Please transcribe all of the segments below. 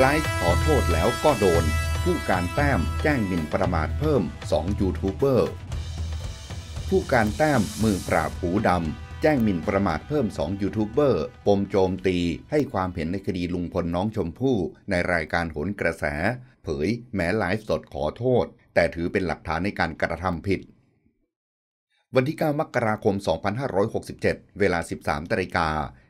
ไลฟ์ขอโทษแล้วก็โดน ผู้การแต้มแจ้งหมิ่นประมาทเพิ่ม2ยูทูบเบอร์ผู้การแต้มมือปราบหูดำแจ้งหมิ่นประมาทเพิ่ม2ยูทูบเบอร์ปมโจมตีให้ความเห็นในคดีลุงพลน้องชมพู่ในรายการโหนกระแส เผย แม้ไลฟ์สดขอโทษ แต่ถือเป็นหลักฐานในการกระทำผิด วันที่ 9 มกราคม 2567 เวลา 13 ตริกา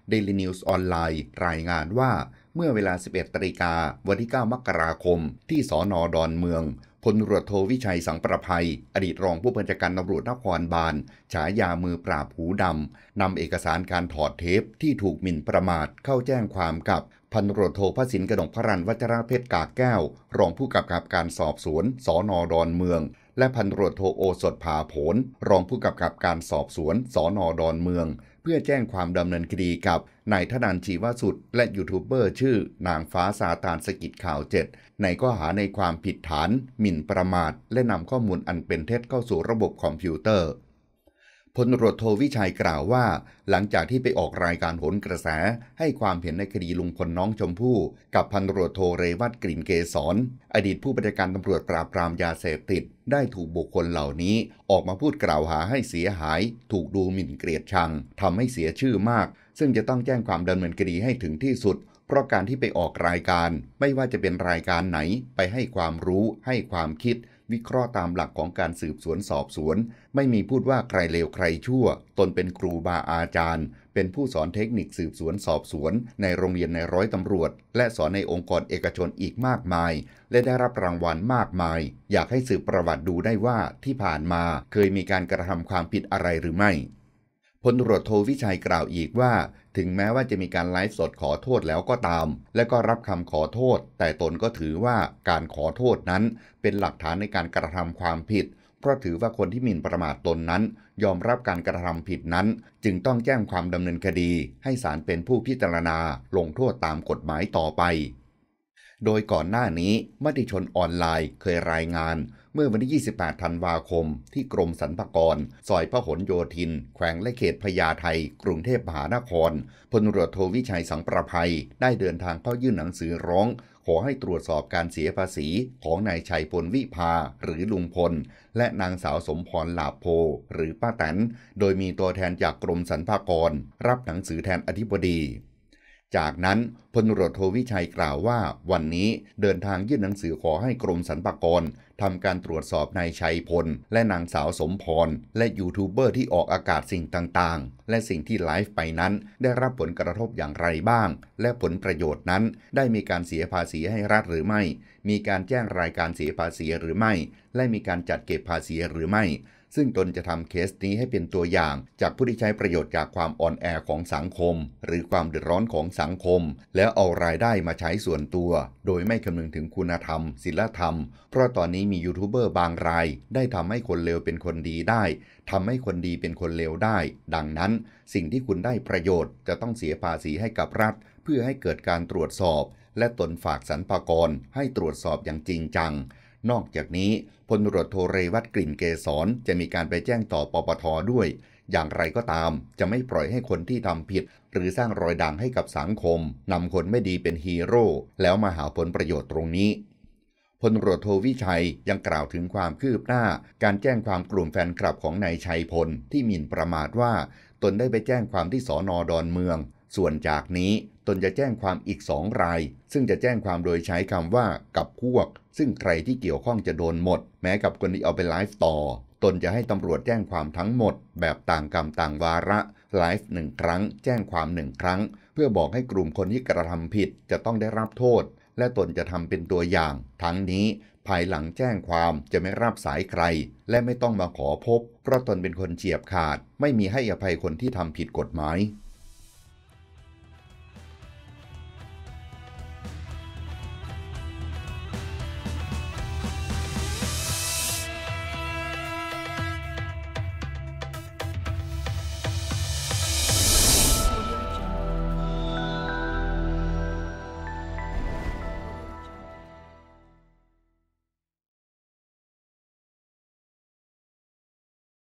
เดลินิวส์ออนไลน์รายงานว่าเมื่อเวลา 11 ตริกาวันที่ 9มกราคม ที่สอนอดอนเมืองพลตรวจโทวิชัยสังประภัย อดีตรองผู้บัญชาการตำรวจนครบาล ฉายามือปราบหูดำ นำเอกสารการถอดเทปที่ถูกหมิ่นประมาทเข้าแจ้งความกับพันตรวจโทพระสินกระดกพรันวัชระเพชรกาแก้วรองผู้กำกับการสอบสวนสอนอดอนเมือง และพันตรวจโทโอสดผาผลรองผู้กำกับการสอบสวนสอนอดอนเมือง เพื่อแจ้งความดำเนินคดีกับนายธนันชีวสุดและยูทูบเบอร์ชื่อ นางฟ้าซาตานสกิดข่าวเจ็ดในข้อหาในความผิดฐานหมิ่นประมาท และนำข้อมูลอันเป็นเท็จเข้าสู่ระบบคอมพิวเตอร์พลตรวจโทวิชัยกล่าวว่า หลังจากที่ไปออกรายการโหนกระแส ให้ความเห็นในคดีลุงพลน้องชมพู่กับพันตรวจโทเรวัตกลิ่นเกษรอดีตผู้บัญชาการตำรวจปราบปรามยาเสพติดได้ถูกบุคคลเหล่านี้ออกมาพูดกล่าวหาให้เสียหาย ถูกดูหมิ่นเกลียดชังทำให้เสียชื่อมาก ซึ่งจะต้องแจ้งความดำเนินคดีให้ถึงที่สุด เพราะการที่ไปออกรายการ ไม่ว่าจะเป็นรายการไหนไปให้ความรู้ให้ความคิดวิเคราะห์ตามหลักของการสืบสวนสอบสวน ไม่มีพูดว่าใครเลวใครชั่ว ตนเป็นครูบาอาจารย์เป็นผู้สอนเทคนิคสืบสวนสอบสวน ในโรงเรียนในร้อยตำรวจ และสอนในองค์กรเอกชนอีกมากมาย และได้รับรางวัลมากมาย อยากให้สืบประวัติดูได้ว่าที่ผ่านมา เคยมีการกระทำความผิดอะไรหรือไม่พลตรวจโทวิชัยกล่าวอีกว่า ถึงแม้ว่าจะมีการไลฟ์สดขอโทษแล้วก็ตาม และก็รับคำขอโทษ แต่ตนก็ถือว่าการขอโทษนั้นเป็นหลักฐานในการกระทำความผิด เพราะถือว่าคนที่หมิ่นประมาทตนนั้นยอมรับการกระทำผิดนั้น จึงต้องแจ้งความดำเนินคดี ให้ศาลเป็นผู้พิจารณาลงโทษตามกฎหมายต่อไป โดยก่อนหน้านี้มติชนออนไลน์เคยรายงานเมื่อวันที่ 28 ธันวาคม ที่กรมสรรพากร ซอยพหลโยธิน แขวงและเขตพญาไท กรุงเทพมหานคร พลตรวจโทวิชัยสังประภัย ได้เดินทางเข้ายื่นหนังสือร้อง ขอให้ตรวจสอบการเสียภาษี ของนายชัยพลวิภาหรือลุงพล และนางสาวสมพรหลาโพหรือป้าแตน โดยมีตัวแทนจากกรมสรรพากร รับหนังสือแทนอธิบดีจากนั้นพลรโทวิชัยกล่าวว่า วันนี้เดินทางยื่นหนังสือขอให้กรมสรรพากรทำการตรวจสอบนายชัยพล และนางสาวสมพรและยูทูบเบอร์ที่ออกอากาศสิ่งต่าง ๆ และสิ่งที่ไลฟ์ไปนั้นได้รับผลกระทบอย่างไรบ้าง และผลประโยชน์นั้นได้มีการเสียภาษีให้รัฐหรือไม่ มีการแจ้งรายการเสียภาษีหรือไม่ และมีการจัดเก็บภาษีหรือไม่ซึ่งตนจะทำเคสนี้ให้เป็นตัวอย่าง จากผู้ที่ใช้ประโยชน์จากความอ่อนแอของสังคม หรือความเดือดร้อนของสังคม แล้วเอารายได้มาใช้ส่วนตัว โดยไม่คำนึงถึงคุณธรรมศีลธรรม เพราะตอนนี้มียูทูบเบอร์บางราย ได้ทำให้คนเลวเป็นคนดีได้ทำให้คนดีเป็นคนเลวได้ ดังนั้นสิ่งที่คุณได้ประโยชน์ จะต้องเสียภาษีให้กับรัฐ เพื่อให้เกิดการตรวจสอบ และตนฝากสรรพากรให้ตรวจสอบอย่างจริงจังนอกจากนี้พลตรวจโทเรวัตกลิ่นเกษรจะมีการไปแจ้งต่อปปทด้วย อย่างไรก็ตามจะไม่ปล่อยให้คนที่ทำผิด หรือสร้างรอยด่างให้กับสังคม นำคนไม่ดีเป็นฮีโร่แล้วมาหาผลประโยชน์ตรงนี้พลตรวจโทวิชัยยังกล่าวถึงความคืบหน้า การแจ้งความกลุ่มแฟนคลับของนายชัยพลที่หมิ่นประมาทว่า ตนได้ไปแจ้งความที่สอนอดอนเมืองส่วนจากนี้ตนจะแจ้งความอีกสองราย ซึ่งจะแจ้งความโดยใช้คำว่ากับพวก ซึ่งใครที่เกี่ยวข้องจะโดนหมด แม้กับคนที่เอาไปไลฟ์ต่อ ตนจะให้ตำรวจแจ้งความทั้งหมด แบบต่างกรรมต่างวาระไลฟ์หนึ่งครั้งแจ้งความหนึ่งครั้ง เพื่อบอกให้กลุ่มคนที่กระทำผิด จะต้องได้รับโทษ และตนจะทำเป็นตัวอย่าง ทั้งนี้ ภายหลังแจ้งความจะไม่รับสายใคร และไม่ต้องมาขอพบเพราะตนเป็นคนเฉียบขาด ไม่มีให้อภัยคนที่ทำผิดกฎหมาย